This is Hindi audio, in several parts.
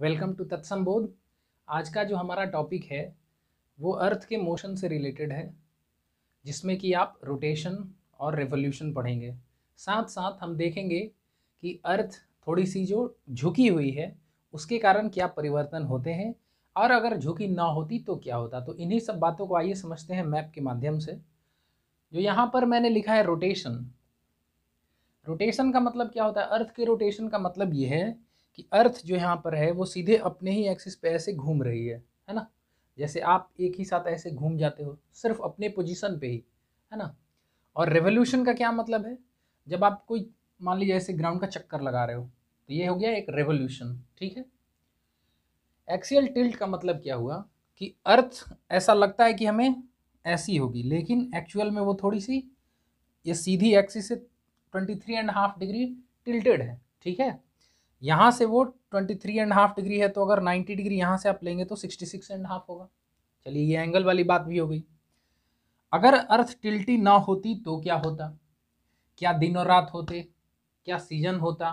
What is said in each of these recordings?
वेलकम टू तत्संबोध आज का जो हमारा टॉपिक है वो अर्थ के मोशन से रिलेटेड है जिसमें कि आप रोटेशन और रेवोल्यूशन पढ़ेंगे साथ साथ हम देखेंगे कि अर्थ थोड़ी सी जो झुकी हुई है उसके कारण क्या परिवर्तन होते हैं और अगर झुकी ना होती तो क्या होता तो इन्हीं सब बातों को आइए समझते हैं मैप के माध्यम से जो यहाँ पर मैंने लिखा है रोटेशन रोटेशन का मतलब क्या होता है अर्थ के रोटेशन का मतलब ये है कि अर्थ जो यहाँ पर है वो सीधे अपने ही एक्सिस पे ऐसे घूम रही है है ना जैसे आप एक ही साथ ऐसे घूम जाते हो सिर्फ अपने पोजीशन पे ही है ना और रेवोल्यूशन का क्या मतलब है जब आप कोई मान लीजिए ऐसे ग्राउंड का चक्कर लगा रहे हो तो ये हो गया एक रेवोल्यूशन ठीक है एक्सियल टिल्ट का मतलब क्या हुआ कि अर्थ ऐसा लगता है कि हमें ऐसी होगी लेकिन एक्चुअल में वो थोड़ी सी ये सीधी एक्सिस से twenty three and half degree tilted है ठीक है यहाँ से वो twenty three and half degree है तो अगर नाइन्टी डिग्री यहाँ से आप लेंगे तो सिक्सटी सिक्स एंड हाफ होगा चलिए ये एंगल वाली बात भी हो गई अगर अर्थ टिल्टी ना होती तो क्या होता क्या दिन और रात होते क्या सीजन होता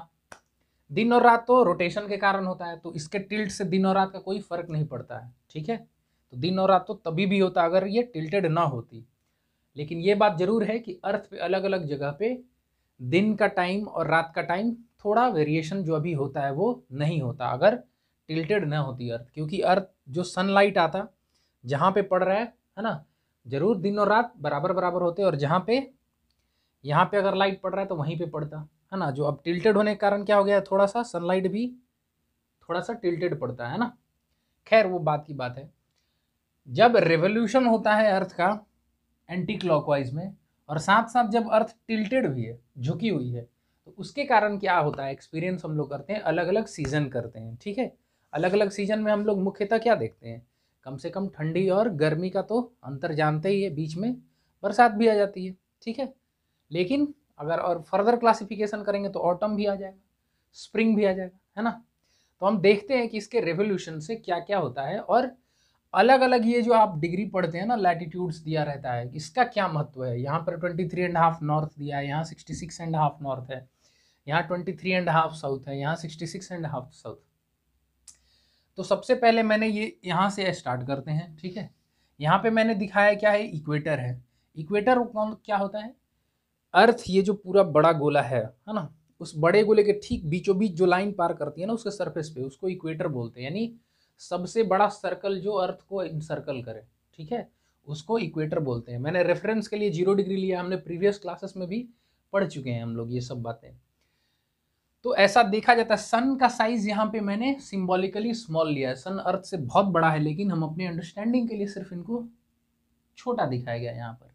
दिन और रात तो रोटेशन के कारण होता है तो इसके टिल्ट से दिन और रात का कोई फर्क नहीं पड़ता है ठीक है तो दिन और रात तो तभी भी होता अगर ये टिल्टेड ना होती लेकिन ये बात ज़रूर है कि अर्थ पे अलग अलग जगह पे दिन का टाइम और रात का टाइम थोड़ा वेरिएशन जो अभी होता है वो नहीं होता अगर टिल्टेड ना होती अर्थ क्योंकि अर्थ जो सनलाइट आता जहाँ पे पड़ रहा है है ना ज़रूर दिन और रात बराबर बराबर होते और जहाँ पे यहाँ पे अगर लाइट पड़ रहा है तो वहीं पे पड़ता है ना जो अब टिल्टेड होने के कारण क्या हो गया थोड़ा सा सनलाइट भी थोड़ा सा टिल्टेड पड़ता है ना खैर वो बात की बात है जब रेवोल्यूशन होता है अर्थ का एंटी क्लॉकवाइज में और साथ साथ जब अर्थ टिल्टेड हुई है झुकी हुई है तो उसके कारण क्या होता है एक्सपीरियंस हम लोग करते हैं अलग अलग सीज़न करते हैं ठीक है अलग अलग सीज़न में हम लोग मुख्यतः क्या देखते हैं कम से कम ठंडी और गर्मी का तो अंतर जानते ही है बीच में बरसात भी आ जाती है ठीक है लेकिन अगर और फर्दर क्लासिफिकेशन करेंगे तो ऑटम भी आ जाएगा स्प्रिंग भी आ जाएगा है ना तो हम देखते हैं कि इसके रेवोल्यूशन से क्या क्या होता है और अलग अलग ये जो आप डिग्री पढ़ते हैं ना लैटिट्यूड्स दिया रहता है इसका क्या महत्व है यहाँ पर twenty three and half north दिया है यहाँ sixty six and half north है यहाँ twenty three and half south है यहाँ sixty six and half south तो सबसे पहले मैंने ये यहाँ से स्टार्ट करते हैं ठीक है यहाँ पे मैंने दिखाया क्या है इक्वेटर है इक्वेटर कौन क्या होता है अर्थ ये जो पूरा बड़ा गोला है है ना उस बड़े गोले के ठीक बीचों बीच जो लाइन पार करती है ना उसके सरफेस पे उसको इक्वेटर बोलते हैं यानी सबसे बड़ा सर्कल जो अर्थ को सर्कल करे ठीक है उसको इक्वेटर बोलते हैं मैंने रेफरेंस के लिए जीरो डिग्री लिया हमने प्रीवियस क्लासेस में भी पढ़ चुके हैं हम लोग ये सब बातें तो ऐसा देखा जाता है सन का साइज यहाँ पे मैंने सिम्बॉलिकली स्मॉल लिया है सन अर्थ से बहुत बड़ा है लेकिन हम अपने अंडरस्टैंडिंग के लिए सिर्फ इनको छोटा दिखाया गया यहाँ पर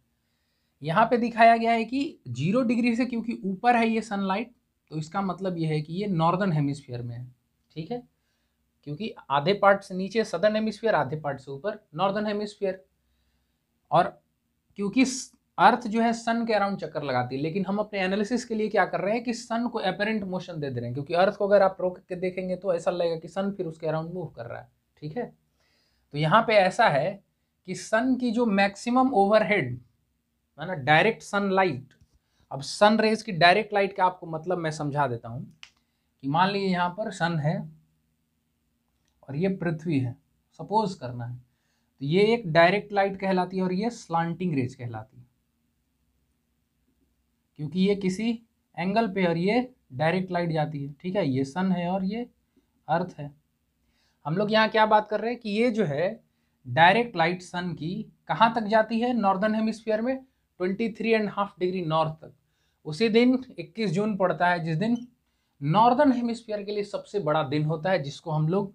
यहाँ पे दिखाया गया है कि जीरो डिग्री से क्योंकि ऊपर है ये सनलाइट तो इसका मतलब यह है कि ये नॉर्दर्न हेमिस्फीयर में है ठीक है क्योंकि आधे पार्ट से नीचे सदर्न हेमिस्फीयर आधे पार्ट से ऊपर नॉर्दर्न हेमिस्फीयर और क्योंकि अर्थ जो है सन के अराउंड चक्कर लगाती है लेकिन हम अपने एनालिसिस के लिए क्या कर रहे हैं कि सन को अपेरेंट मोशन दे दे रहे हैं क्योंकि अर्थ को अगर आप रोक के देखेंगे तो ऐसा लगेगा कि सन फिर उसके अराउंड मूव कर रहा है ठीक है तो यहाँ पे ऐसा है कि सन की जो मैक्सिमम ओवरहेड है ना डायरेक्ट सन लाइट अब सन रेज की डायरेक्ट लाइट का आपको मतलब मैं समझा देता हूँ कि मान लीजिए यहाँ पर सन है और ये पृथ्वी है सपोज करना है तो ये एक डायरेक्ट लाइट कहलाती है और ये स्लांटिंग रेज कहलाती है क्योंकि ये किसी एंगल पे और ये डायरेक्ट लाइट जाती है ठीक है ये सन है और ये अर्थ है हम लोग यहाँ क्या बात कर रहे हैं कि ये जो है डायरेक्ट लाइट सन की कहाँ तक जाती है नॉर्दर्न हेमिस्फीयर में twenty three and half degree north तक उसी दिन इक्कीस जून पड़ता है जिस दिन नॉर्दर्न हेमिस्फीयर के लिए सबसे बड़ा दिन होता है जिसको हम लोग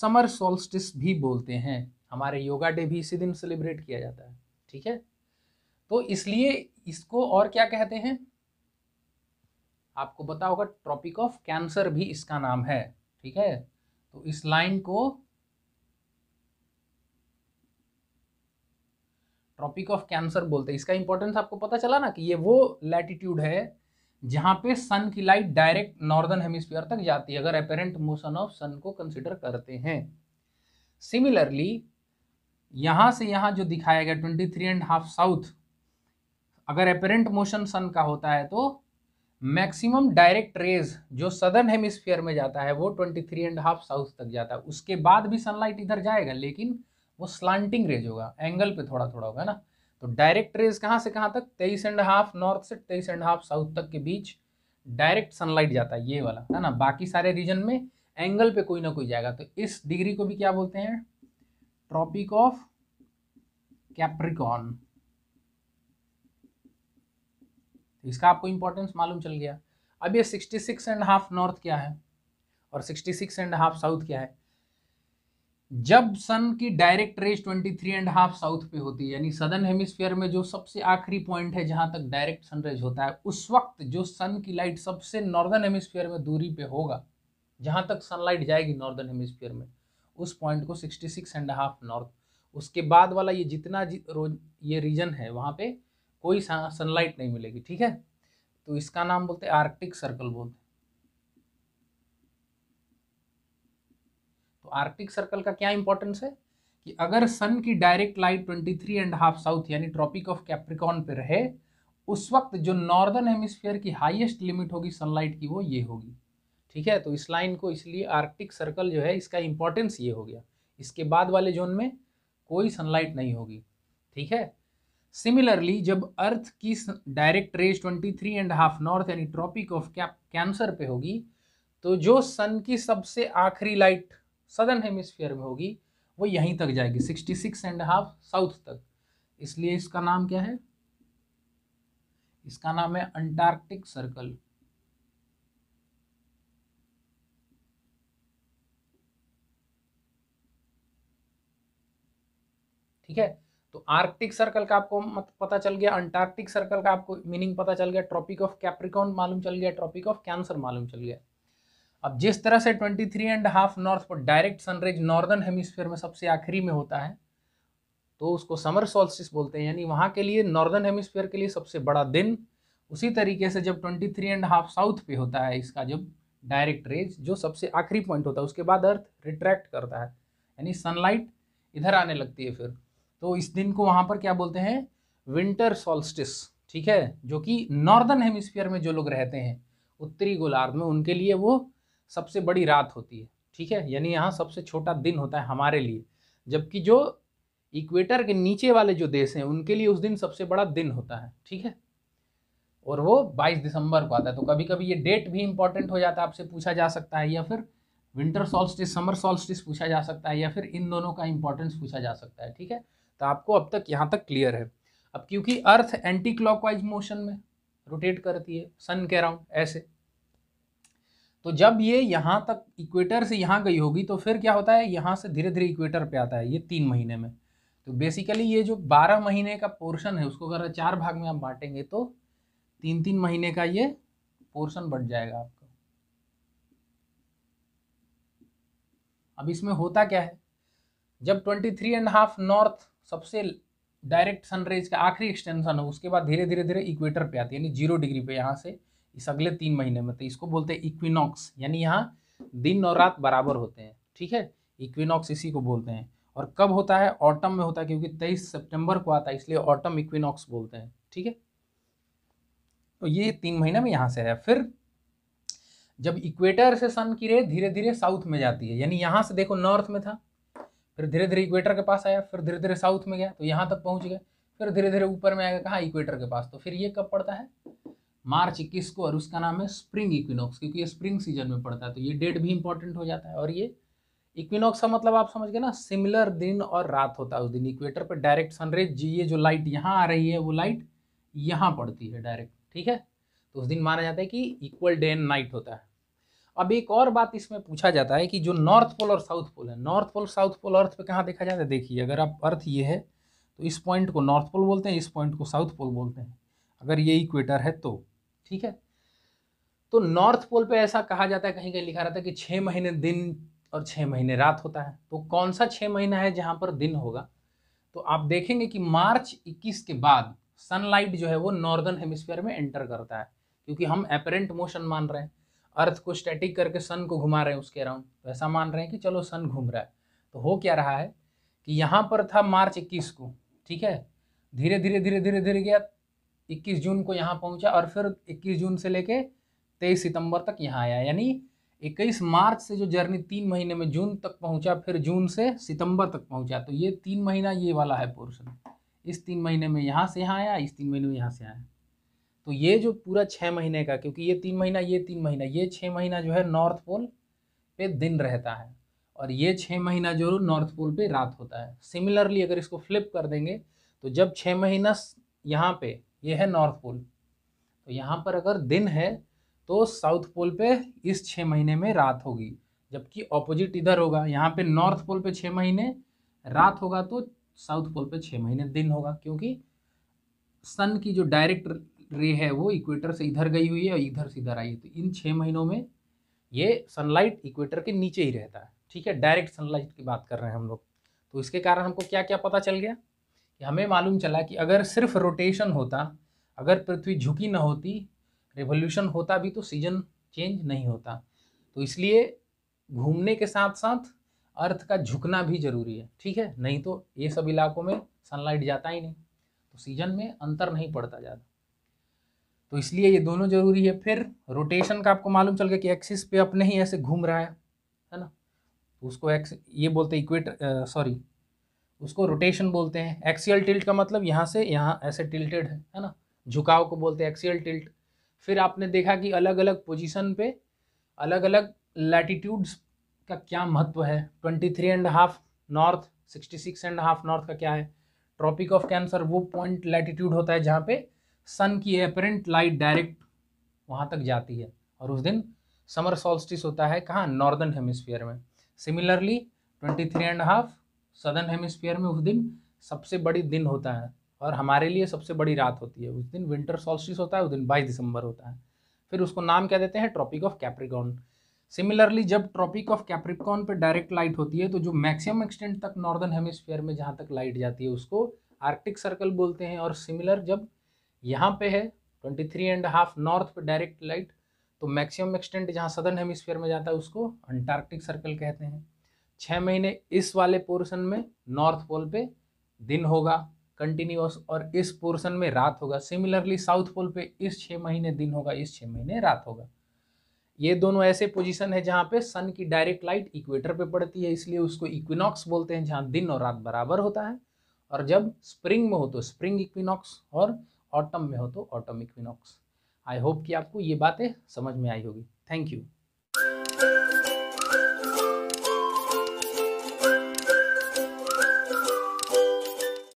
समर सोल्स्टिस भी बोलते हैं हमारे योगा डे भी इसी दिन सेलिब्रेट किया जाता है ठीक है तो इसलिए इसको और क्या कहते हैं आपको बता होगा ट्रॉपिक ऑफ कैंसर भी इसका नाम है ठीक है तो इस लाइन को ट्रॉपिक ऑफ कैंसर बोलते हैं इसका इंपॉर्टेंस आपको पता चला ना कि ये वो लैटिट्यूड है जहां पे सन की लाइट डायरेक्ट नॉर्दर्न हेमिस्फीयर तक जाती है अगर अपेरेंट मोशन ऑफ सन को कंसिडर करते हैं सिमिलरली यहां से यहां जो दिखाया गया twenty three and half south अगर अपेरेंट मोशन सन का होता है तो मैक्सिमम डायरेक्ट रेज जो सदर्न हेमिस्फीयर में जाता है वो twenty three and half south तक जाता है उसके बाद भी सनलाइट इधर जाएगा लेकिन वो स्लांटिंग रेज होगा एंगल पे थोड़ा थोड़ा होगा ना तो डायरेक्ट रेज कहाँ से कहाँ तक तेईस एंड हाफ नॉर्थ से तेईस एंड हाफ साउथ तक के बीच डायरेक्ट सनलाइट जाता है ये वाला है ना बाकी सारे रीजन में एंगल पे कोई ना कोई जाएगा तो इस डिग्री को भी क्या बोलते हैं ट्रॉपिक ऑफ कैप्रिकॉन इसका आपको इंपॉर्टेंस मालूम चल गया अब ये sixty six and half north क्या है और sixty six and half south क्या है जब सन की direct rays twenty three and half south पे होती है यानी सदर्न हेमिस्फीयर में जो सबसे आखिरी पॉइंट है जहां तक डायरेक्ट सनरेज होता है उस वक्त जो सन की लाइट सबसे नॉर्दर्न हेमिस्फीयर में दूरी पे होगा जहां तक सनलाइट जाएगी नॉर्दर्न हेमिस्फीयर में उस पॉइंट को sixty six and half north उसके बाद वाला ये जितना जि, ये रीजन है वहाँ पे कोई सनलाइट नहीं मिलेगी ठीक है तो इसका नाम बोलते हैं आर्कटिक सर्कल बोलते तो आर्कटिक सर्कल का क्या इंपॉर्टेंस है कि अगर सन की direct light twenty three and half south यानी ट्रॉपिक ऑफ कैप्रिकॉन पे रहे उस वक्त जो नॉर्दर्न हेमिस्फीयर की हाईएस्ट लिमिट होगी सनलाइट की वो ये होगी ठीक है तो इस लाइन को इसलिए आर्कटिक सर्कल जो है इसका इंपॉर्टेंस ये हो गया इसके बाद वाले जोन में कोई सनलाइट नहीं होगी ठीक है सिमिलरली जब अर्थ की direct rays twenty three and half north यानी ट्रॉपिक ऑफ कैंसर पे होगी तो जो सन की सबसे आखिरी लाइट सदर्न हेमिस्फीयर में होगी वो यहीं तक जाएगी sixty six and half south तक इसलिए इसका नाम क्या है इसका नाम है अंटार्कटिक सर्कल ठीक है तो आर्कटिक सर्कल का आपको मत पता चल गया अंटार्कटिक सर्कल का आपको मीनिंग पता चल गया ट्रॉपिक ऑफ कैप्रिकॉन मालूम चल गया ट्रॉपिक ऑफ कैंसर मालूम चल गया अब जिस तरह से twenty three and half north पर डायरेक्ट सनरेज नॉर्दर्न हेमिसफेयर में सबसे आखिरी में होता है तो उसको समर सोल्सिस बोलते हैं यानी वहाँ के लिए नॉर्दर्न हेमिसफेयर के लिए सबसे बड़ा दिन उसी तरीके से जब twenty three and half south पे होता है इसका जब डायरेक्ट रेज जो सबसे आखिरी पॉइंट होता है उसके बाद अर्थ रिट्रैक्ट करता है यानी सनलाइट इधर आने लगती है फिर तो इस दिन को वहाँ पर क्या बोलते हैं विंटर सॉल्स्टिस ठीक है जो कि नॉर्दर्न हेमिस्फीयर में जो लोग रहते हैं उत्तरी गोलार्ध में उनके लिए वो सबसे बड़ी रात होती है ठीक है यानी यहाँ सबसे छोटा दिन होता है हमारे लिए जबकि जो इक्वेटर के नीचे वाले जो देश हैं उनके लिए उस दिन सबसे बड़ा दिन होता है ठीक है और वो 22 दिसंबर को आता है तो कभी कभी ये डेट भी इंपॉर्टेंट हो जाता है आपसे पूछा जा सकता है या फिर विंटर सॉल्स्टिस समर सॉल्स्टिस पूछा जा सकता है या फिर इन दोनों का इंपॉर्टेंस पूछा जा सकता है ठीक है तो आपको अब तक यहाँ तक क्लियर है अब क्योंकि अर्थ एंटी क्लॉकवाइज मोशन में रोटेट करती है सन के अराउंड ऐसे तो जब ये यहाँ तक इक्वेटर से यहाँ गई होगी तो फिर क्या होता है यहाँ से धीरे धीरे इक्वेटर पे आता है ये तीन महीने में तो बेसिकली ये जो बारह महीने का पोर्शन है उसको अगर चार भाग में आप बांटेंगे तो तीन तीन महीने का ये पोर्शन बढ़ जाएगा आपका अब इसमें होता क्या है जब twenty three and half north सबसे डायरेक्ट रेज का आखिरी एक्सटेंशन है उसके बाद धीरे धीरे धीरे इक्वेटर पे आती है यानी जीरो डिग्री पे यहाँ से इस अगले तीन महीने में तो इसको बोलते हैं इक्विनॉक्स यानी यहाँ दिन और रात बराबर होते हैं ठीक है इक्विनॉक्स इसी को बोलते हैं और कब होता है ऑटम में होता है क्योंकि तेईस सेप्टेम्बर को आता है इसलिए ऑटम इक्विनॉक्स बोलते हैं ठीक है तो ये तीन महीने में यहाँ से है फिर जब इक्वेटर से सन की रे धीरे धीरे साउथ में जाती है यानी यहाँ से देखो नॉर्थ में था फिर धीरे धीरे इक्वेटर के पास आया फिर धीरे धीरे साउथ में गया तो यहाँ तक पहुँच गए फिर धीरे धीरे ऊपर में आएगा कहाँ इक्वेटर के पास तो फिर ये कब पड़ता है मार्च इक्कीस को और उसका नाम है स्प्रिंग इक्विनॉक्स क्योंकि ये स्प्रिंग सीजन में पड़ता है तो ये डेट भी इंपॉर्टेंट हो जाता है और ये इक्विनॉक्स का मतलब आप समझ गए ना सिमिलर दिन और रात होता है उस दिन इक्वेटर पर डायरेक्ट सनरेज जी ये जो लाइट यहाँ आ रही है वो लाइट यहाँ पड़ती है डायरेक्ट ठीक है तो उस दिन माना जाता है कि इक्वल डे एंड नाइट होता है अब एक और बात इसमें पूछा जाता है कि जो नॉर्थ पोल और साउथ पोल है नॉर्थ पोल साउथ पोल अर्थ पे कहाँ देखा जाता है देखिए अगर आप अर्थ ये है तो इस पॉइंट को नॉर्थ पोल बोलते हैं इस पॉइंट को साउथ पोल बोलते हैं अगर ये इक्वेटर है तो ठीक है तो नॉर्थ पोल पे ऐसा कहा जाता है कहीं कहीं लिखा रहता है कि छः महीने दिन और छः महीने रात होता है तो कौन सा छः महीना है जहाँ पर दिन होगा तो आप देखेंगे कि मार्च इक्कीस के बाद सनलाइट जो है वो नॉर्दर्न हेमिस्फीयर में एंटर करता है क्योंकि हम अपेरेंट मोशन मान रहे हैं अर्थ को स्टैटिक करके सन को घुमा रहे हैं उसके अराउंड तो ऐसा मान रहे हैं कि चलो सन घूम रहा है तो हो क्या रहा है कि यहाँ पर था मार्च इक्कीस को ठीक है धीरे धीरे धीरे धीरे धीरे गया इक्कीस जून को यहाँ पहुँचा और फिर इक्कीस जून से लेके तेईस सितंबर तक यहाँ आया यानी इक्कीस मार्च से जो जर्नी तीन महीने में जून तक पहुँचा फिर जून से सितंबर तक पहुँचा तो ये तीन महीना ये वाला है पोर्शन इस तीन महीने में यहाँ से यहाँ आया इस तीन महीने में यहाँ से आया तो ये जो पूरा छः महीने का क्योंकि ये तीन महीना ये तीन महीना ये छः महीना जो है नॉर्थ पोल पे दिन रहता है और ये छः महीना जो नॉर्थ पोल पे रात होता है सिमिलरली अगर इसको फ्लिप कर देंगे तो जब छः महीना यहाँ पे ये है नॉर्थ पोल तो यहाँ पर अगर दिन है तो साउथ पोल पे इस छः महीने में रात होगी जबकि ऑपोजिट इधर होगा यहाँ पे नॉर्थ पोल पे छः महीने रात होगा तो साउथ पोल पे छः महीने दिन होगा क्योंकि सन की जो डायरेक्ट रे है वो इक्वेटर से इधर गई हुई है और इधर से इधर आई है तो इन छः महीनों में ये सनलाइट इक्वेटर के नीचे ही रहता है ठीक है डायरेक्ट सनलाइट की बात कर रहे हैं हम लोग तो इसके कारण हमको क्या क्या पता चल गया कि हमें मालूम चला कि अगर सिर्फ रोटेशन होता अगर पृथ्वी झुकी ना होती रेवोल्यूशन होता भी तो सीजन चेंज नहीं होता तो इसलिए घूमने के साथ साथ अर्थ का झुकना भी जरूरी है ठीक है नहीं तो ये सब इलाकों में सनलाइट जाता ही नहीं तो सीजन में अंतर नहीं पड़ता ज़्यादा तो इसलिए ये दोनों जरूरी है फिर रोटेशन का आपको मालूम चल गया कि एक्सिस पे अपने ही ऐसे घूम रहा है है ना तो उसको एक्स ये बोलते हैं इक्वेट सॉरी उसको रोटेशन बोलते हैं एक्सियल टिल्ट का मतलब यहाँ से यहाँ ऐसे टिल्टेड है है ना झुकाव को बोलते हैं एक्सियल टिल्ट फिर आपने देखा कि अलग अलग पोजिशन पे अलग अलग लैटिट्यूड्स का क्या महत्व है twenty three and half north sixty six and half north का क्या है ट्रॉपिक ऑफ कैंसर वो पॉइंट लैटिट्यूड होता है जहाँ पे सन की अपरेंट लाइट डायरेक्ट वहाँ तक जाती है और उस दिन समर सॉल्स्टिस होता है कहाँ नॉर्दर्न हेमिस्फीयर में similarly twenty three and half southern hemisphere में उस दिन सबसे बड़ी दिन होता है और हमारे लिए सबसे बड़ी रात होती है उस दिन विंटर सॉल्स्टिस होता है उस दिन बाईस दिसंबर होता है फिर उसको नाम क्या देते हैं ट्रॉपिक ऑफ कैप्रिकॉन सिमिलरली जब ट्रॉपिक ऑफ कैप्रिकॉन पे डायरेक्ट लाइट होती है तो जो मैक्सिमम एक्सटेंट तक नॉर्दर्न हेमिस्फीयर में जहाँ तक लाइट जाती है उसको आर्कटिक सर्कल बोलते हैं और सिमिलर जब यहाँ पे है twenty three and half north पे डायरेक्ट लाइट तो मैक्सिमम एक्सटेंट जहाँ सदर्न हेमिस्फीयर में जाता है उसको अंटार्कटिक सर्कल कहते हैं छः महीने इस वाले पोर्शन में नॉर्थ पोल पे दिन होगा कंटिन्यूस और इस पोर्शन में रात होगा सिमिलरली साउथ पोल पे इस छः महीने दिन होगा इस छः महीने रात होगा ये दोनों ऐसे पोजीशन है जहाँ पे सन की डायरेक्ट लाइट इक्वेटर पे पड़ती है इसलिए उसको इक्विनॉक्स बोलते हैं जहाँ दिन और रात बराबर होता है और जब स्प्रिंग में हो तो स्प्रिंग इक्विनॉक्स और ऑटम में हो तो ऑटम इक्विनॉक्स आई होप कि आपको ये बातें समझ में आई होगी थैंक यू